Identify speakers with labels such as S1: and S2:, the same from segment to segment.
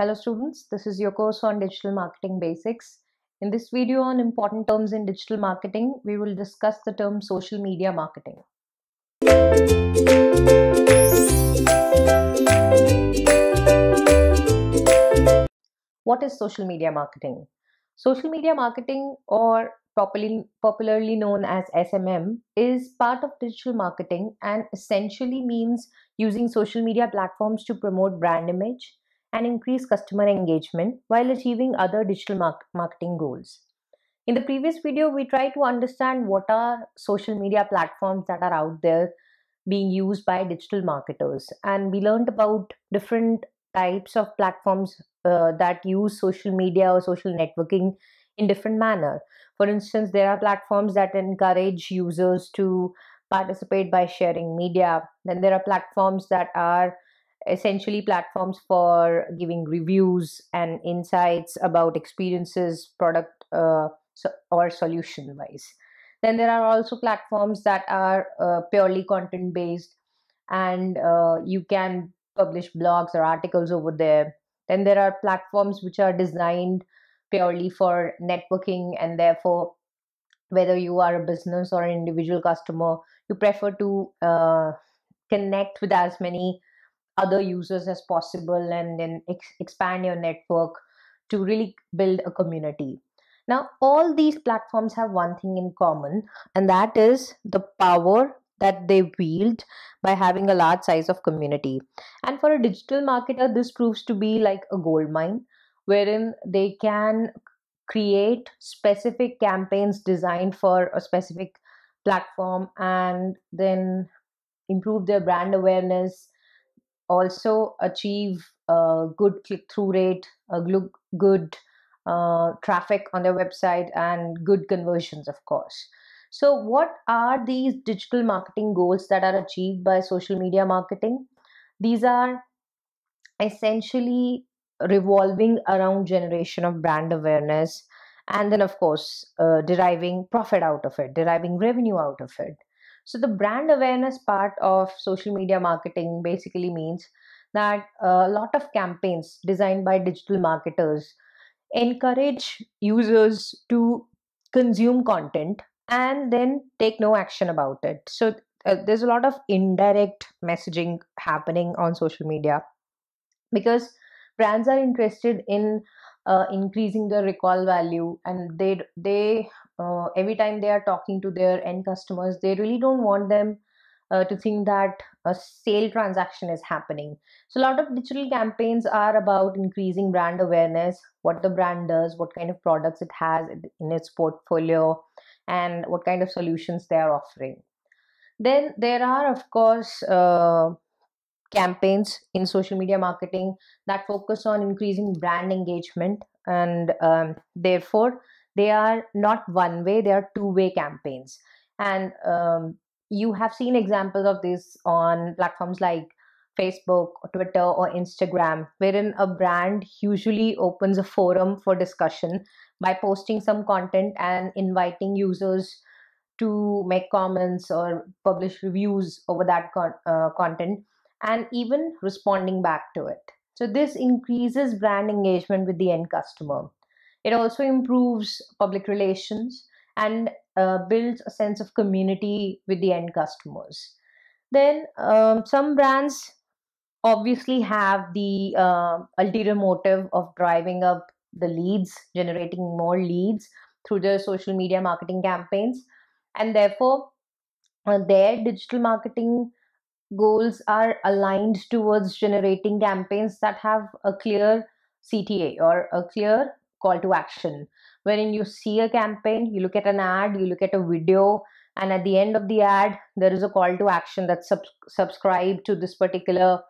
S1: Hello students, this is your course on Digital Marketing Basics. In this video on important terms in digital marketing, we will discuss the term social media marketing. What is social media marketing? Social media marketing or properly, popularly known as SMM is part of digital marketing and essentially means using social media platforms to promote brand image, and increase customer engagement while achieving other digital mark- marketing goals. In the previous video, we tried to understand what are social media platforms that are out there being used by digital marketers. And we learned about different types of platforms uh, that use social media or social networking in different manner. For instance, there are platforms that encourage users to participate by sharing media. Then there are platforms that are essentially platforms for giving reviews and insights about experiences, product uh, so, or solution wise. Then there are also platforms that are uh, purely content based, and uh, you can publish blogs or articles over there. Then there are platforms which are designed purely for networking, and therefore, whether you are a business or an individual customer, you prefer to uh, connect with as many other users as possible and then ex- expand your network to really build a community. Now, all these platforms have one thing in common, and that is the power that they wield by having a large size of community. And for a digital marketer, this proves to be like a gold mine wherein they can create specific campaigns designed for a specific platform and then improve their brand awareness also achieve a good click through rate, a good uh, traffic on their website, and good conversions, of course. So, what are these digital marketing goals that are achieved by social media marketing? These are essentially revolving around generation of brand awareness and then of course uh, deriving profit out of it deriving revenue out of it so, the brand awareness part of social media marketing basically means that a lot of campaigns designed by digital marketers encourage users to consume content and then take no action about it. So, uh, there's a lot of indirect messaging happening on social media because brands are interested in uh, increasing the recall value and they they uh, every time they are talking to their end customers they really don't want them uh, to think that a sale transaction is happening so a lot of digital campaigns are about increasing brand awareness what the brand does what kind of products it has in its portfolio and what kind of solutions they are offering then there are of course uh, campaigns in social media marketing that focus on increasing brand engagement and um, therefore they are not one way they are two way campaigns and um, you have seen examples of this on platforms like facebook or twitter or instagram wherein a brand usually opens a forum for discussion by posting some content and inviting users to make comments or publish reviews over that con- uh, content and even responding back to it so this increases brand engagement with the end customer it also improves public relations and uh, builds a sense of community with the end customers. Then um, some brands obviously have the uh, ulterior motive of driving up the leads, generating more leads through their social media marketing campaigns, and therefore uh, their digital marketing goals are aligned towards generating campaigns that have a clear CTA or a clear call to action wherein you see a campaign you look at an ad you look at a video and at the end of the ad there is a call to action that sub- subscribe to this particular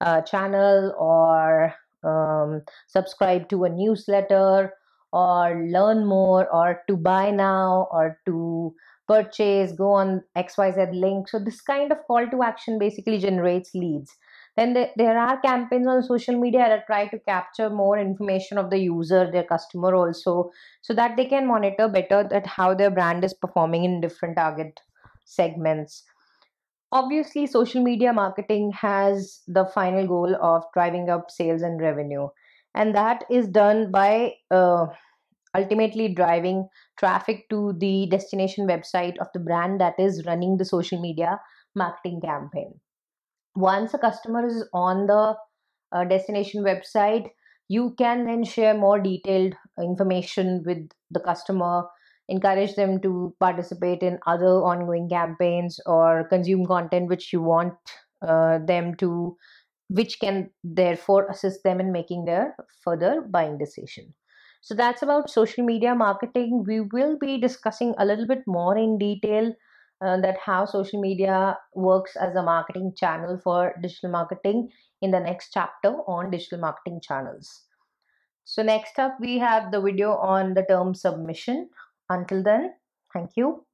S1: uh, channel or um, subscribe to a newsletter or learn more or to buy now or to purchase go on xyz link so this kind of call to action basically generates leads then the, there are campaigns on social media that try to capture more information of the user, their customer also, so that they can monitor better that how their brand is performing in different target segments. Obviously, social media marketing has the final goal of driving up sales and revenue, and that is done by uh, ultimately driving traffic to the destination website of the brand that is running the social media marketing campaign once a customer is on the uh, destination website you can then share more detailed information with the customer encourage them to participate in other ongoing campaigns or consume content which you want uh, them to which can therefore assist them in making their further buying decision so that's about social media marketing we will be discussing a little bit more in detail uh, that how social media works as a marketing channel for digital marketing in the next chapter on digital marketing channels. So next up we have the video on the term submission. Until then, thank you.